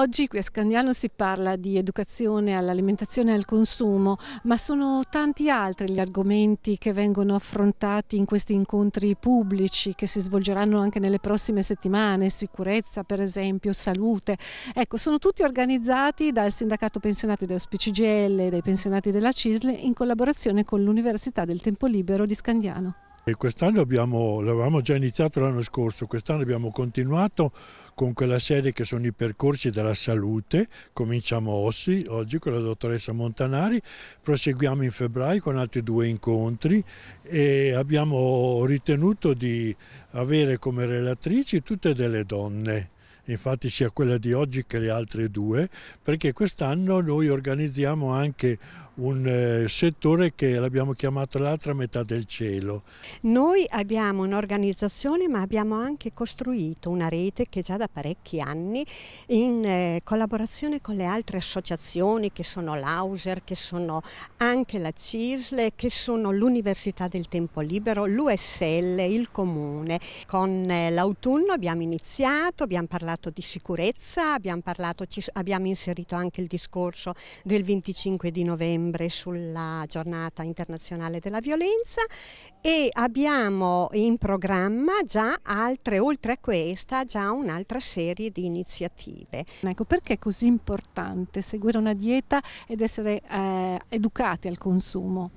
Oggi qui a Scandiano si parla di educazione all'alimentazione e al consumo, ma sono tanti altri gli argomenti che vengono affrontati in questi incontri pubblici che si svolgeranno anche nelle prossime settimane, sicurezza per esempio, salute. Ecco, sono tutti organizzati dal Sindacato Pensionati dello GL e dai pensionati della CISL in collaborazione con l'Università del Tempo Libero di Scandiano. E quest'anno l'avevamo già iniziato l'anno scorso, quest'anno abbiamo continuato con quella serie che sono i percorsi della salute, cominciamo oggi, oggi con la dottoressa Montanari, proseguiamo in febbraio con altri due incontri e abbiamo ritenuto di avere come relatrici tutte delle donne infatti sia quella di oggi che le altre due, perché quest'anno noi organizziamo anche un eh, settore che l'abbiamo chiamato l'altra metà del cielo. Noi abbiamo un'organizzazione ma abbiamo anche costruito una rete che già da parecchi anni in eh, collaborazione con le altre associazioni che sono l'Auser, che sono anche la CISLE, che sono l'Università del Tempo Libero, l'USL, il Comune. Con eh, l'autunno abbiamo iniziato, abbiamo parlato parlato di sicurezza, abbiamo, parlato, ci, abbiamo inserito anche il discorso del 25 di novembre sulla giornata internazionale della violenza e abbiamo in programma già altre, oltre a questa, già un'altra serie di iniziative. Ecco, perché è così importante seguire una dieta ed essere eh, educati al consumo?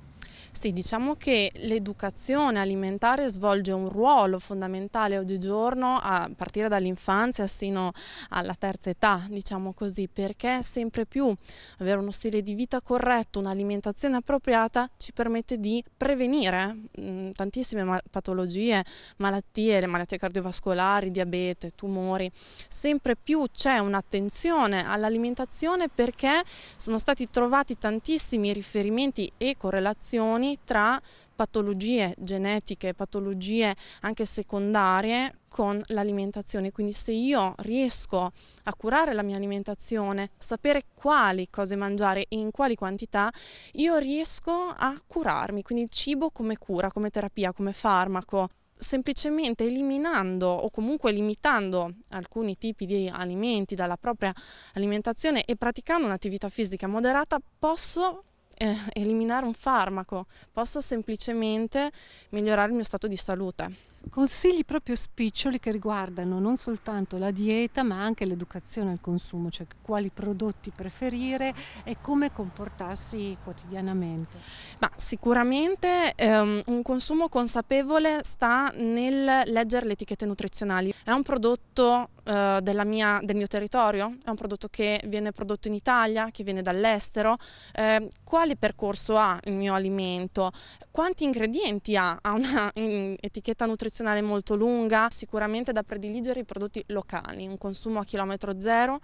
Sì, diciamo che l'educazione alimentare svolge un ruolo fondamentale oggigiorno a partire dall'infanzia sino alla terza età, diciamo così, perché sempre più avere uno stile di vita corretto, un'alimentazione appropriata ci permette di prevenire mh, mm, tantissime ma patologie, malattie, le malattie cardiovascolari, diabete, tumori. Sempre più c'è un'attenzione all'alimentazione perché sono stati trovati tantissimi riferimenti e correlazioni relazioni tra patologie genetiche, patologie anche secondarie con l'alimentazione. Quindi se io riesco a curare la mia alimentazione, sapere quali cose mangiare e in quali quantità, io riesco a curarmi. Quindi il cibo come cura, come terapia, come farmaco semplicemente eliminando o comunque limitando alcuni tipi di alimenti dalla propria alimentazione e praticando un'attività fisica moderata posso eh, eliminare un farmaco, posso semplicemente migliorare il mio stato di salute consigli proprio spiccioli che riguardano non soltanto la dieta ma anche l'educazione al consumo, cioè quali prodotti preferire e come comportarsi quotidianamente. Ma sicuramente ehm, un consumo consapevole sta nel leggere le etichette nutrizionali. È un prodotto eh, mia, del mio territorio, è un prodotto che viene prodotto in Italia, che viene dall'estero. Eh, quale percorso ha il mio alimento? Quanti ingredienti ha? Ha una in, etichetta nutrizionale? nutrizionale molto lunga, sicuramente da prediligere i prodotti locali, un consumo a chilometro zero,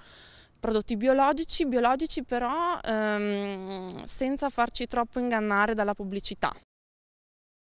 prodotti biologici, biologici però ehm, senza farci troppo ingannare dalla pubblicità.